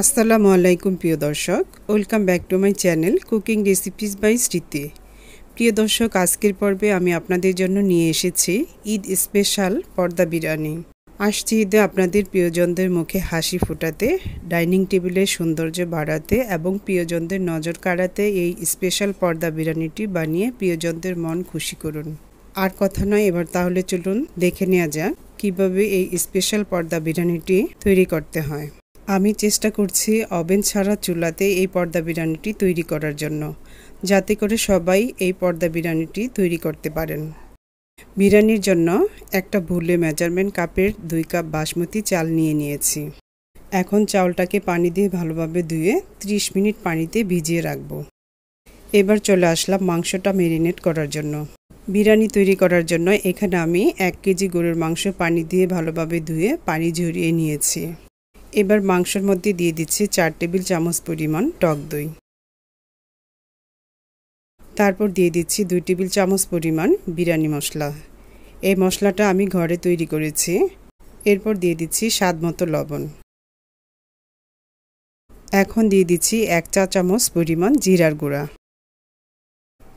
আসসালামু আলাইকুম প্রিয় দর্শক welcome back to my channel cooking recipes by Smriti প্রিয় দর্শক আজকের পর্বে আমি আপনাদের জন্য নিয়ে এসেছি ঈদ স্পেশাল পর্দা বিরিয়ানি আসছি ঈদে আপনাদের প্রিয়জনদের মুখে হাসি ফোটাতে ডাইনিং টেবিলের সৌন্দর্য বাড়াতে এবং প্রিয়জনদের নজর কাড়াতে এই স্পেশাল পর্দা বিরিয়ানিটি বানিয়ে প্রিয়জনদের মন খুশি করুন আর কথা নয় এবার তাহলে চলুন দেখে নেওয়া যাক কীভাবে এই স্পেশাল পর্দা বিরিয়ানিটি তৈরি করতে হয় আমি চেষ্টা করছি অবেন ছাড়া চুলাতে এই পর্দা বিরিয়ানিটি তৈরি করার জন্য যাতে করে সবাই এই পর্দা বিরিয়ানিটি তৈরি করতে পারেন বিরিয়ানির জন্য একটা ভুলে মেজারমেন্ট কাপের দুই কাপ বাসমতি চাল নিয়ে নিয়েছি এখন চাউলটাকে পানি দিয়ে ভালোভাবে ধুয়ে 30 মিনিট পানিতে ভিজিয়ে রাখবো এবার চলে আসলাম মাংসটা মেরিনেট করার জন্য বিরিয়ানি তৈরি করার জন্য এখানে আমি এক কেজি গরুর মাংস পানি দিয়ে ভালোভাবে ধুয়ে পানি ঝরিয়ে নিয়েছি এবার মাংসের মধ্যে দিয়ে দিচ্ছি চার টেবিল চামচ পরিমাণ টক দই তারপর দিয়ে দিচ্ছি দুই টেবিল চামচ পরিমাণ বিরিয়ানি মশলা এই মশলাটা আমি ঘরে তৈরি করেছি এরপর দিয়ে দিচ্ছি স্বাদ মতো লবণ এখন দিয়ে দিচ্ছি এক চা চামচ পরিমাণ জিরার গুঁড়া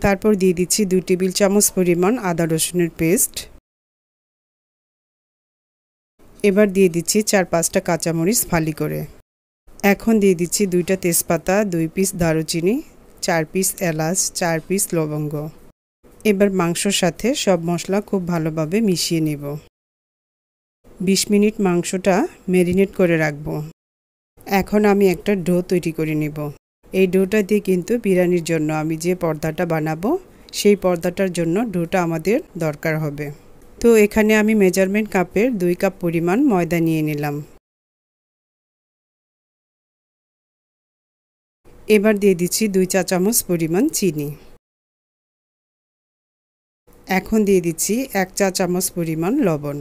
তারপর দিয়ে দিচ্ছি দুই টেবিল চামচ পরিমাণ আদা রসুনের পেস্ট এবার দিয়ে দিচ্ছি চার পাঁচটা কাঁচামরিচ ফালি করে এখন দিয়ে দিচ্ছি দুইটা তেজপাতা দুই পিস দারুচিনি চার পিস এলাচ চার পিস লবঙ্গ এবার মাংসর সাথে সব মশলা খুব ভালোভাবে মিশিয়ে নেব ২০ মিনিট মাংসটা ম্যারিনেট করে রাখব এখন আমি একটা ডো তৈরি করে নেব এই ডোটা দিয়ে কিন্তু বিরিয়ানির জন্য আমি যে পর্দাটা বানাবো সেই পর্দাটার জন্য ডোটা আমাদের দরকার হবে তো এখানে আমি মেজারমেন্ট কাপের দুই কাপ পরিমাণ ময়দা নিয়ে নিলাম এবার দিয়ে দিচ্ছি দুই চা চামচ পরিমাণ চিনি এখন দিয়ে দিচ্ছি এক চা চামচ পরিমাণ লবণ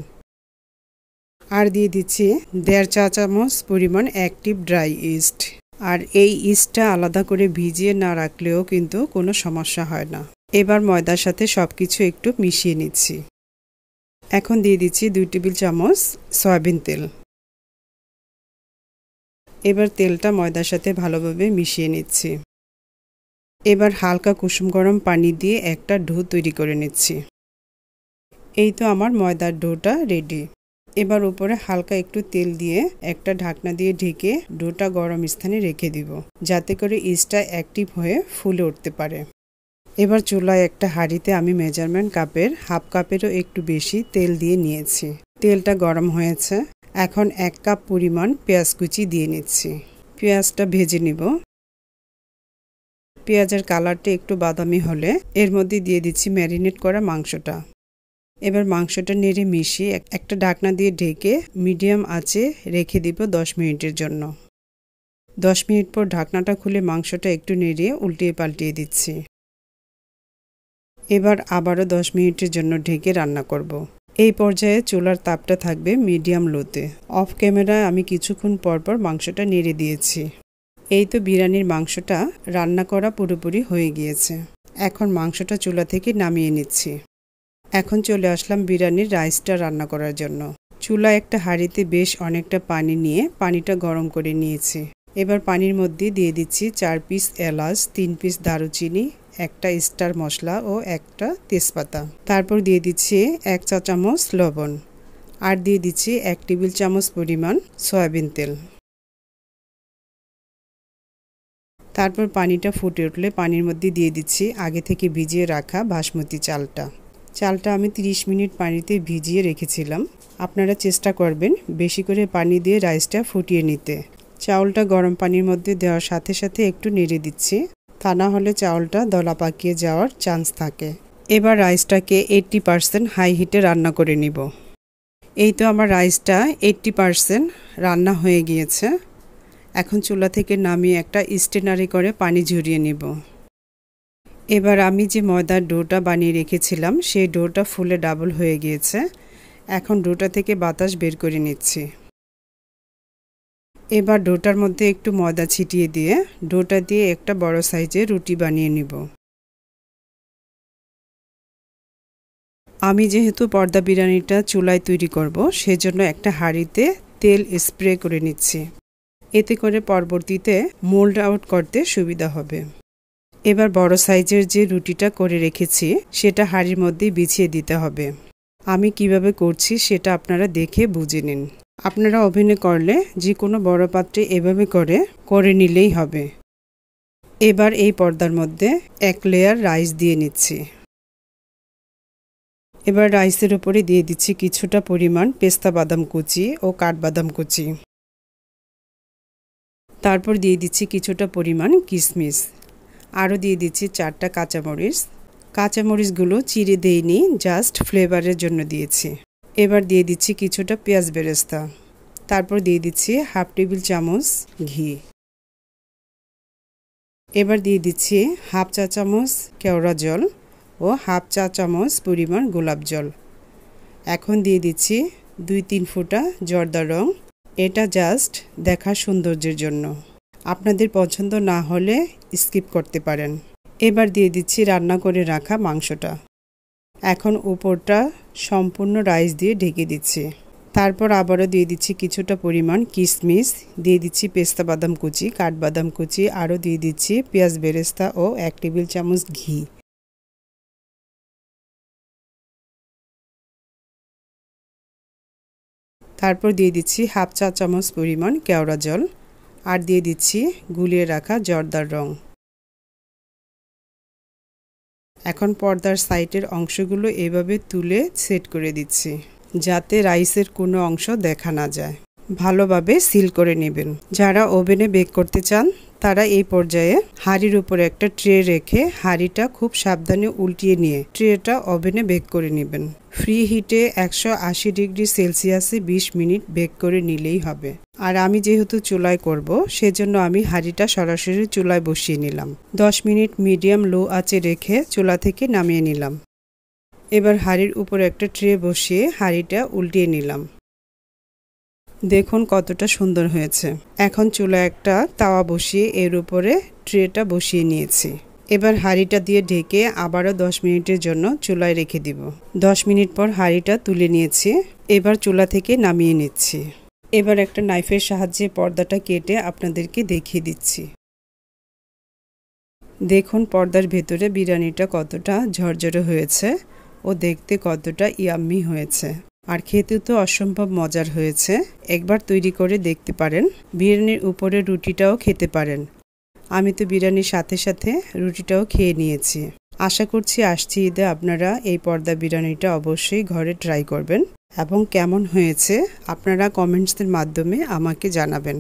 আর দিয়ে দিচ্ছি দেড় চা চামচ পরিমাণ অ্যাক্টিভ ড্রাই ইস্ট আর এই ইস্টটা আলাদা করে ভিজিয়ে না রাখলেও কিন্তু কোনো সমস্যা হয় না এবার ময়দার সাথে সব কিছু একটু মিশিয়ে নিচ্ছি এখন দিয়ে দিচ্ছি দুই টেবিল চামচ সয়াবিন তেল এবার তেলটা ময়দার সাথে ভালোভাবে মিশিয়ে নিচ্ছি এবার হালকা কুসুম গরম পানি দিয়ে একটা ঢো তৈরি করে নিচ্ছি এই তো আমার ময়দার ডোটা রেডি এবার উপরে হালকা একটু তেল দিয়ে একটা ঢাকনা দিয়ে ঢেকে ডোটা গরম স্থানে রেখে দিব যাতে করে ইস্টটা অ্যাক্টিভ হয়ে ফুলে উঠতে পারে এবার চুলায় একটা হাঁড়িতে আমি মেজারমেন্ট কাপের হাফ কাপেরও একটু বেশি তেল দিয়ে নিয়েছি তেলটা গরম হয়েছে এখন এক কাপ পরিমাণ পেঁয়াজ কুচি দিয়ে নিচ্ছি পেঁয়াজটা ভেজে নিব পেঁয়াজের কালারটা একটু বাদামি হলে এর মধ্যে দিয়ে দিচ্ছি ম্যারিনেট করা মাংসটা এবার মাংসটা নেড়ে মিশিয়ে একটা ঢাকনা দিয়ে ঢেকে মিডিয়াম আঁচে রেখে দিব দশ মিনিটের জন্য দশ মিনিট পর ঢাকনাটা খুলে মাংসটা একটু নেড়ে উল্টিয়ে পাল্টিয়ে দিচ্ছি এবার আবারও 10 মিনিটের জন্য ঢেকে রান্না করব। এই পর্যায়ে চুলার তাপটা থাকবে মিডিয়াম লোতে অফ ক্যামেরায় আমি কিছুক্ষণ পরপর মাংসটা নেড়ে দিয়েছি এই তো বিরিয়ানির মাংসটা রান্না করা পুরোপুরি হয়ে গিয়েছে এখন মাংসটা চুলা থেকে নামিয়ে নিচ্ছি এখন চলে আসলাম বিরিয়ানির রাইসটা রান্না করার জন্য চুলা একটা হাঁড়িতে বেশ অনেকটা পানি নিয়ে পানিটা গরম করে নিয়েছি এবার পানির মধ্যে দিয়ে দিচ্ছি চার পিস এলাচ তিন পিস দারুচিনি একটা স্টার মশলা ও একটা তেজপাতা তারপর দিয়ে দিচ্ছি এক চা চামচ লবণ আর দিয়ে দিচ্ছি এক টেবিল চামচ পরিমাণ সয়াবিন তেল তারপর পানিটা ফুটে উঠলে পানির মধ্যে দিয়ে দিচ্ছি আগে থেকে ভিজিয়ে রাখা বাসমতি চালটা চালটা আমি 30 মিনিট পানিতে ভিজিয়ে রেখেছিলাম আপনারা চেষ্টা করবেন বেশি করে পানি দিয়ে রাইসটা ফুটিয়ে নিতে চাউলটা গরম পানির মধ্যে দেওয়ার সাথে সাথে একটু নেড়ে দিচ্ছি তা না হলে চাউলটা দলা পাকিয়ে যাওয়ার চান্স থাকে এবার রাইসটাকে এইটটি পারসেন্ট হাই হিটে রান্না করে নিব এই তো আমার রাইসটা এইটটি পারসেন্ট রান্না হয়ে গিয়েছে এখন চুলা থেকে নামিয়ে একটা স্টেনারি করে পানি ঝরিয়ে নিব এবার আমি যে ময়দার ডোটা বানিয়ে রেখেছিলাম সেই ডোটা ফুলে ডাবল হয়ে গিয়েছে এখন ডোটা থেকে বাতাস বের করে নিচ্ছি এবার ডোটার মধ্যে একটু ময়দা ছিটিয়ে দিয়ে ডোটা দিয়ে একটা বড় সাইজের রুটি বানিয়ে নিব আমি যেহেতু পর্দা বিরিয়ানিটা চুলায় তৈরি করব সেজন্য একটা হাঁড়িতে তেল স্প্রে করে নিচ্ছি এতে করে পরবর্তীতে মোল্ড আউট করতে সুবিধা হবে এবার বড় সাইজের যে রুটিটা করে রেখেছি সেটা হাঁড়ির মধ্যে বিছিয়ে দিতে হবে আমি কিভাবে করছি সেটা আপনারা দেখে বুঝে নিন আপনারা ওভেনে করলে যে কোনো বড় পাত্রে এভাবে করে করে নিলেই হবে এবার এই পর্দার মধ্যে এক লেয়ার রাইস দিয়ে নিচ্ছি এবার রাইসের উপরে দিয়ে দিচ্ছি কিছুটা পরিমাণ পেস্তা বাদাম কুচি ও কাঠবাদাম কুচি তারপর দিয়ে দিচ্ছি কিছুটা পরিমাণ কিশমিশ আরও দিয়ে দিচ্ছি চারটা কাঁচামরিচ কাঁচামরিচগুলো চিড়ে দিইনি জাস্ট ফ্লেভারের জন্য দিয়েছি এবার দিয়ে দিচ্ছি কিছুটা পেঁয়াজ বেরেস্তা তারপর দিয়ে দিচ্ছি হাফ টেবিল চামচ ঘি এবার দিয়ে দিচ্ছি হাফ চা চামচ কেওড়া জল ও হাফ চা চামচ পরিমাণ গোলাপ জল এখন দিয়ে দিচ্ছি দুই তিন ফুটা জর্দা রং এটা জাস্ট দেখা সৌন্দর্যের জন্য আপনাদের পছন্দ না হলে স্কিপ করতে পারেন এবার দিয়ে দিচ্ছি রান্না করে রাখা মাংসটা এখন উপরটা সম্পূর্ণ রাইস দিয়ে ঢেকে দিচ্ছি তারপর আবারও দিয়ে দিচ্ছি কিছুটা পরিমাণ কিশমিশ দিয়ে দিচ্ছি পেস্তা বাদাম কুচি কাঠবাদাম কুচি আরও দিয়ে দিচ্ছি পেঁয়াজ বেরেস্তা ও এক টেবিল চামচ ঘি তারপর দিয়ে দিচ্ছি হাফ চা চামচ পরিমাণ কেওড়া জল আর দিয়ে দিচ্ছি গুলিয়ে রাখা জর্দার রং এখন পর্দার সাইটের অংশগুলো এভাবে তুলে সেট করে দিচ্ছি যাতে রাইসের কোনো অংশ দেখা না যায় ভালোভাবে সিল করে নেবেন যারা ওভেনে বেক করতে চান তারা এই পর্যায়ে হাঁড়ির উপরে একটা ট্রে রেখে হাঁড়িটা খুব সাবধানে উল্টিয়ে নিয়ে ট্রেটা ওভেনে বেক করে নেবেন ফ্রি হিটে একশো ডিগ্রি সেলসিয়াসে ২০ মিনিট বেক করে নিলেই হবে আর আমি যেহেতু চুলায় করব সেজন্য আমি হাঁড়িটা সরাসরি চুলায় বসিয়ে নিলাম দশ মিনিট মিডিয়াম লো আঁচে রেখে চুলা থেকে নামিয়ে নিলাম এবার হাঁড়ির উপর একটা ট্রে বসিয়ে হাঁড়িটা উল্টিয়ে নিলাম দেখুন কতটা সুন্দর হয়েছে এখন চুলা একটা তাওয়া বসিয়ে এর উপরে ট্রেটা বসিয়ে নিয়েছি এবার হাঁড়িটা দিয়ে ঢেকে আবারও দশ মিনিটের জন্য চুলায় রেখে দিব দশ মিনিট পর হাঁড়িটা তুলে নিয়েছি এবার চুলা থেকে নামিয়ে নিচ্ছি এবার একটা নাইফের সাহায্যে পর্দাটা কেটে আপনাদেরকে দেখিয়ে দিচ্ছি দেখুন পর্দার ভেতরে বিরিয়ানিটা কতটা ঝরঝরে হয়েছে ও দেখতে কতটা ইয়াম্মি হয়েছে আর খেতে তো অসম্ভব মজার হয়েছে একবার তৈরি করে দেখতে পারেন বিরিয়ানির উপরে রুটিটাও খেতে পারেন আমি তো বিরিয়ানির সাথে সাথে রুটিটাও খেয়ে নিয়েছি আশা করছি আসছি ঈদে আপনারা এই পর্দা বিরিয়ানিটা অবশ্যই ঘরে ট্রাই করবেন এবং কেমন হয়েছে আপনারা কমেন্টসের মাধ্যমে আমাকে জানাবেন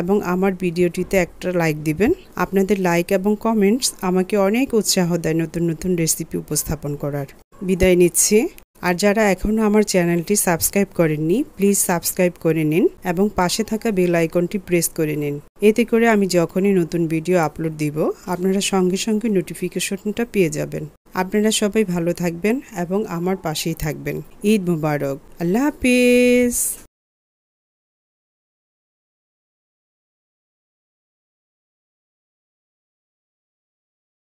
এবং আমার ভিডিওটিতে একটা লাইক দিবেন আপনাদের লাইক এবং কমেন্টস আমাকে অনেক উৎসাহ দেয় নতুন নতুন রেসিপি উপস্থাপন করার বিদায় নিচ্ছি আর যারা এখনও আমার চ্যানেলটি সাবস্ক্রাইব করেননি প্লিজ সাবস্ক্রাইব করে নিন এবং পাশে থাকা বেল আইকনটি প্রেস করে নিন এতে করে আমি যখনই নতুন ভিডিও আপলোড দিব আপনারা সঙ্গে সঙ্গে নোটিফিকেশনটা পেয়ে যাবেন আপনারা সবাই ভালো থাকবেন এবং আমার পাশেই থাকবেন ঈদ মুবারক আল্লাহ হাফিজ